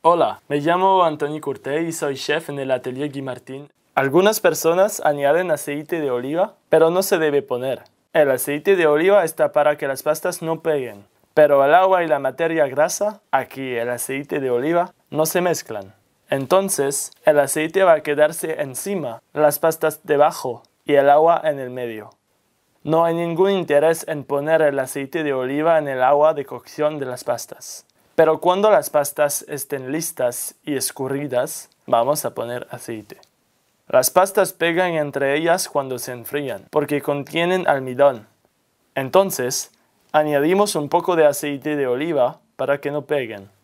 Hola, me llamo Antonio Curté y soy chef en el Atelier Guimartin. Algunas personas añaden aceite de oliva, pero no se debe poner. El aceite de oliva está para que las pastas no peguen, pero el agua y la materia grasa, aquí el aceite de oliva, no se mezclan. Entonces, el aceite va a quedarse encima, las pastas debajo y el agua en el medio. No hay ningún interés en poner el aceite de oliva en el agua de cocción de las pastas. Pero cuando las pastas estén listas y escurridas, vamos a poner aceite. Las pastas pegan entre ellas cuando se enfrían, porque contienen almidón. Entonces, añadimos un poco de aceite de oliva para que no peguen.